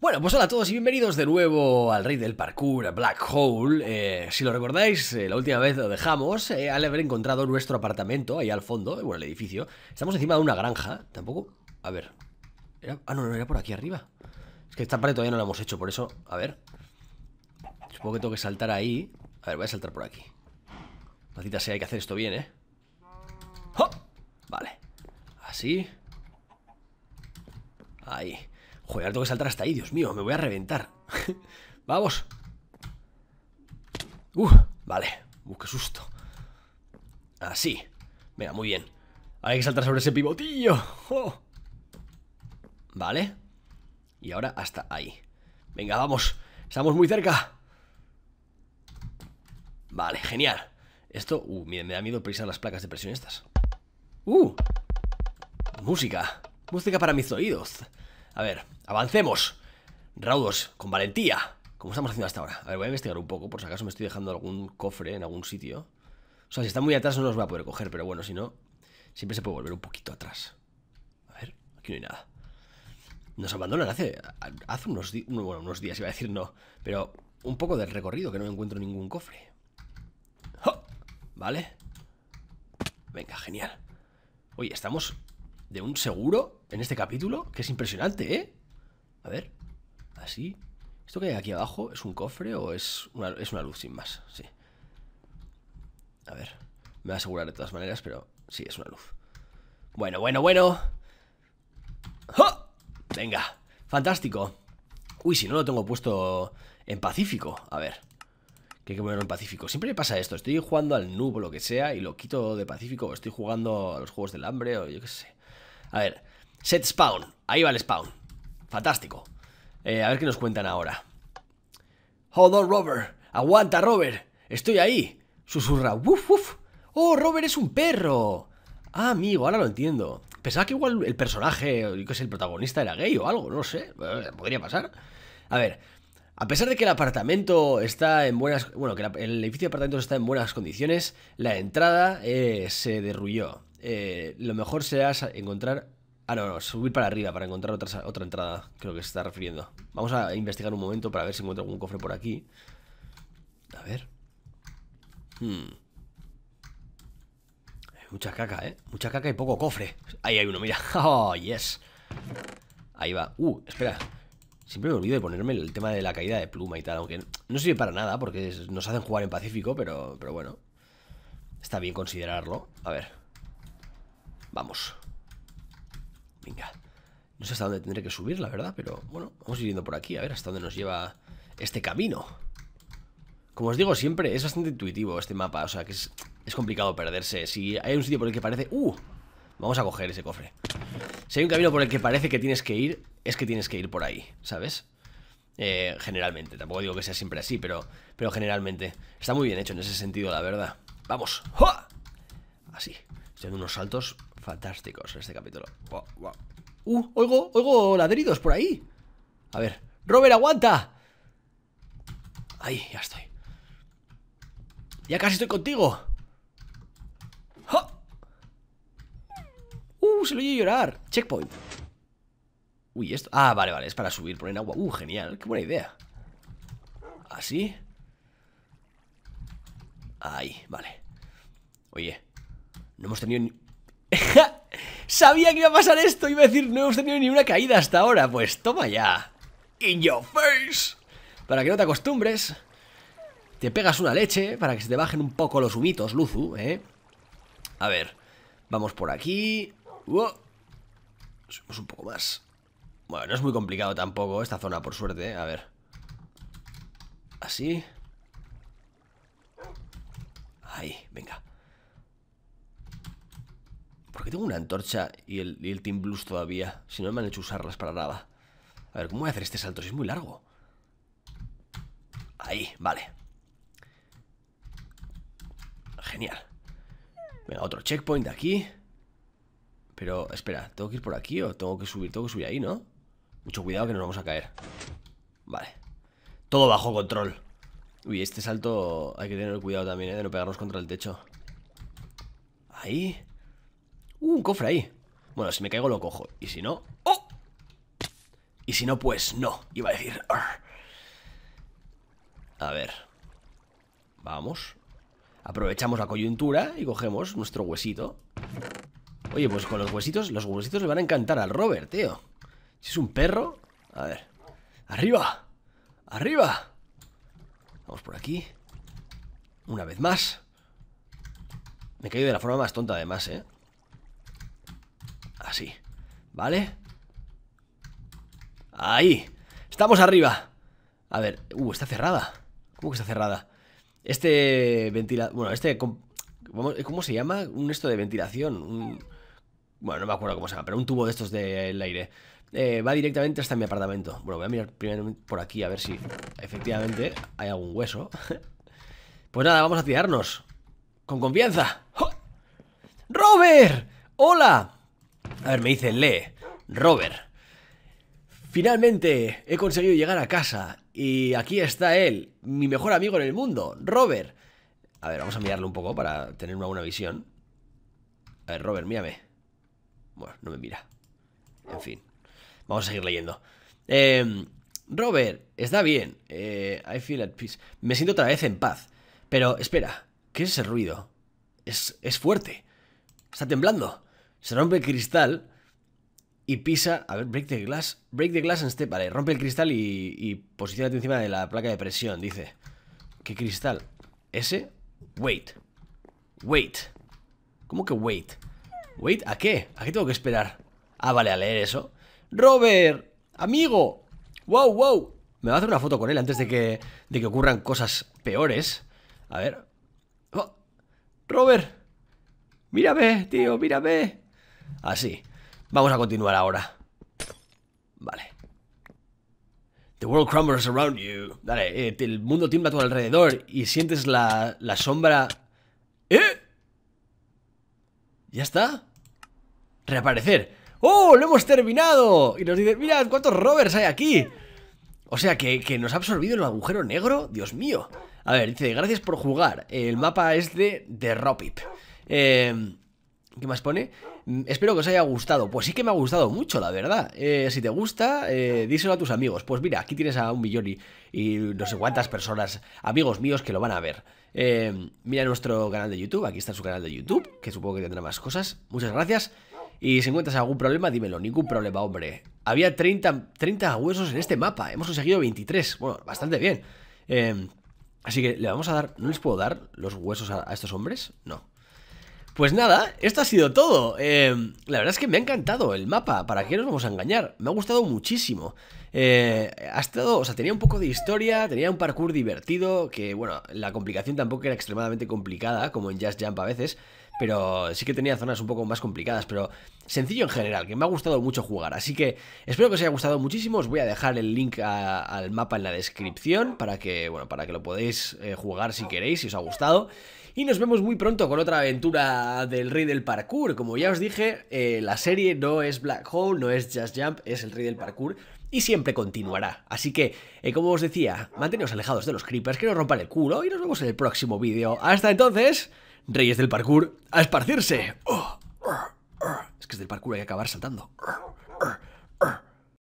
Bueno, pues hola a todos y bienvenidos de nuevo al rey del parkour, Black Hole. Eh, si lo recordáis, eh, la última vez lo dejamos eh, al haber encontrado nuestro apartamento ahí al fondo, bueno, el edificio. Estamos encima de una granja, tampoco... A ver... Ah, no, no, era por aquí arriba. Es que esta parte todavía no la hemos hecho, por eso... A ver... Supongo que tengo que saltar ahí. A ver, voy a saltar por aquí. cita sea, hay que hacer esto bien, ¿eh? ¡Oh! Vale. Así. Ahí. Joder, tengo que saltar hasta ahí, Dios mío, me voy a reventar. Vamos. Uh, vale. Uh, qué susto. Así. Venga, muy bien. hay que saltar sobre ese pivotillo. Oh. Vale. Y ahora hasta ahí. Venga, vamos. Estamos muy cerca. Vale, genial. Esto, uh, miren, me da miedo precisar las placas de presión estas. Uh. Música. Música para mis oídos. A ver, avancemos. Raudos, con valentía. Como estamos haciendo hasta ahora. A ver, voy a investigar un poco, por si acaso me estoy dejando algún cofre en algún sitio. O sea, si está muy atrás no los voy a poder coger, pero bueno, si no, siempre se puede volver un poquito atrás. A ver, aquí no hay nada. Nos abandonan hace, hace unos, bueno, unos días, iba a decir no, pero un poco del recorrido, que no encuentro ningún cofre. Vale. Venga, genial. Oye, estamos de un seguro en este capítulo, que es impresionante, ¿eh? A ver, así. ¿Esto que hay aquí abajo es un cofre o es una, es una luz sin más? Sí. A ver, me voy a asegurar de todas maneras, pero sí, es una luz. Bueno, bueno, bueno. ¡Jo! Venga, fantástico. Uy, si no lo tengo puesto en Pacífico. A ver, que hay que ponerlo en Pacífico. Siempre me pasa esto. Estoy jugando al noob o lo que sea y lo quito de Pacífico. O estoy jugando a los juegos del hambre o yo qué sé. A ver, Set spawn. Ahí va el spawn. Fantástico. Eh, a ver qué nos cuentan ahora. Hold on, Robert. Aguanta, Robert. Estoy ahí. Susurra. Uf, uf. Oh, Robert es un perro. Ah, amigo, ahora lo entiendo. Pensaba que igual el personaje, que es el protagonista, era gay o algo, no sé. Eh, podría pasar. A ver, a pesar de que el apartamento está en buenas. Bueno, que el edificio de apartamentos está en buenas condiciones, la entrada eh, se derruyó. lo mejor será encontrar Ah, no, no, subir para arriba para encontrar otra, otra entrada, creo que se está refiriendo. Vamos a investigar un momento para ver si encuentro algún cofre por aquí. A ver. Hmm. Mucha caca, ¿eh? Mucha caca y poco cofre. Ahí hay uno, mira. Oh, yes. Ahí va. Uh, espera. Siempre me olvido de ponerme el tema de la caída de pluma y tal, aunque no sirve para nada porque nos hacen jugar en Pacífico, pero, pero bueno. Está bien considerarlo. A ver. Vamos. Venga. No sé hasta dónde tendré que subir, la verdad, pero bueno, vamos a yendo por aquí, a ver hasta dónde nos lleva este camino. Como os digo siempre, es bastante intuitivo este mapa, o sea que es, complicado perderse. Si hay un sitio por el que parece... ¡Uh! Vamos a coger ese cofre. Si hay un camino por el que parece que tienes que ir, es que tienes que ir por ahí, ¿sabes? Eh, generalmente, tampoco digo que sea siempre así, pero, pero generalmente. Está muy bien hecho en ese sentido, la verdad. ¡Vamos! ¡Ja! Así. Estoy unos saltos Fantásticos en este capítulo. ¡Uh! Oigo, oigo ladridos por ahí. A ver. ¡Robert, aguanta! Ahí, ya estoy. Ya casi estoy contigo. ¡Uh! Se lo oye llorar. Checkpoint. Uy, esto. Ah, vale, vale. Es para subir, poner agua. ¡Uh! Genial. ¡Qué buena idea! Así. Ahí, vale. Oye, no hemos tenido ni... Sabía que iba a pasar esto, iba a decir, no hemos tenido ni una caída hasta ahora. Pues toma ya. In your face. Para que no te acostumbres. Te pegas una leche para que se te bajen un poco los humitos, Luzu, ¿eh? A ver, vamos por aquí. subimos un poco más. Bueno, no es muy complicado tampoco esta zona, por suerte, ¿eh? A ver. Así. Ahí, venga tengo una antorcha y el, Team Blues todavía? Si no me han hecho usarlas para nada. A ver, ¿cómo voy a hacer este salto? Si es muy largo. Ahí, vale. Genial. Venga, otro checkpoint aquí. Pero, espera, ¿tengo que ir por aquí o tengo que subir? Tengo que subir ahí, ¿no? Mucho cuidado que nos vamos a caer. Vale. Todo bajo control. Uy, este salto hay que tener cuidado también, ¿eh? De no pegarnos contra el techo. Ahí. Uh, un cofre ahí. Bueno, si me caigo lo cojo. Y si no... ¡Oh! Y si no, pues no. Iba a decir... A ver. Vamos. Aprovechamos la coyuntura y cogemos nuestro huesito. Oye, pues con los huesitos... Los huesitos le van a encantar al Robert, tío. Si es un perro... A ver. ¡Arriba! ¡Arriba! Vamos por aquí. Una vez más. Me he caído de la forma más tonta además, ¿eh? así. ¿Vale? Ahí. Estamos arriba. A ver. Uh, está cerrada. ¿Cómo que está cerrada? Este ventilador... Bueno, este... ¿Cómo se llama? Un esto de ventilación. Bueno, no me acuerdo cómo se llama, pero un tubo de estos del aire. Eh, va directamente hasta mi apartamento. Bueno, voy a mirar primero por aquí a ver si efectivamente hay algún hueso. Pues nada, vamos a tirarnos. Con confianza. ¡Robert! ¡Hola! A ver, me dice, lee, Robert. Finalmente he conseguido llegar a casa y aquí está él, mi mejor amigo en el mundo, Robert. A ver, vamos a mirarlo un poco para tener una buena visión. A ver, Robert, mírame. Bueno, no me mira. En fin. Vamos a seguir leyendo. Em, Robert, está bien. Eh, I feel at peace. Me siento otra vez en paz. Pero, espera, ¿qué es ese ruido? Es, es fuerte. Está temblando se rompe el cristal y pisa. A ver, break the glass. Break the glass and step. Vale, rompe el cristal y, y encima de la placa de presión. Dice: ¿Qué cristal? ¿Ese? Wait. Wait. ¿Cómo que wait? ¿Wait? ¿A qué? ¿A qué tengo que esperar? Ah, vale, a leer eso. ¡Robert! ¡Amigo! ¡Wow, wow! Me voy a hacer una foto con él antes de que, de que ocurran cosas peores. A ver. Oh. ¡Robert! ¡Mírame, tío! ¡Mírame! Así. Vamos a continuar ahora. Vale. The world crumbles around you. Dale, eh, el mundo tiembla a tu alrededor y sientes la, sombra... ¿Eh? ¿Ya está? Reaparecer. ¡Oh! ¡Lo hemos terminado! Y nos dice... mirad cuántos rovers hay aquí. O sea, que, que, nos ha absorbido el agujero negro. Dios mío. A ver, dice, gracias por jugar. El mapa es de The Ropip. Eh, ¿Qué más pone? Mm, espero que os haya gustado. Pues sí que me ha gustado mucho, la verdad. Eh, si te gusta, eh, díselo a tus amigos. Pues mira, aquí tienes a un millón y, no sé cuántas personas, amigos míos, que lo van a ver. Eh, mira nuestro canal de YouTube. Aquí está su canal de YouTube, que supongo que tendrá más cosas. Muchas gracias. Y si encuentras algún problema, dímelo. Ningún problema, hombre. Había 30, 30 huesos en este mapa. Hemos conseguido 23. Bueno, bastante bien. así que le vamos a dar... ¿No les puedo dar los huesos a estos hombres? No. Pues nada, esto ha sido todo. Em, la verdad es que me ha encantado el mapa, ¿para qué nos vamos a engañar? Me ha gustado muchísimo. Eh, ha estado, o sea, tenía un poco de historia, tenía un parkour divertido, que bueno, la complicación tampoco era extremadamente complicada, como en Just Jump a veces, pero sí que tenía zonas un poco más complicadas, pero sencillo en general, que me ha gustado mucho jugar. Así que espero que os haya gustado muchísimo. Os voy a dejar el link al mapa en la descripción para que, bueno, para que lo podáis eh, jugar si queréis, si os ha gustado. Y nos vemos muy pronto con otra aventura del Rey del Parkour. Como ya os dije, eh, la serie no es Black Hole, no es Just Jump, es el Rey del Parkour y siempre continuará. Así que, eh, como os decía, manteneos alejados de los creepers, que nos rompan el culo y nos vemos en el próximo vídeo. Hasta entonces... Reyes del parkour a esparcirse. Oh, oh, oh. Es que es del parkour hay que acabar saltando.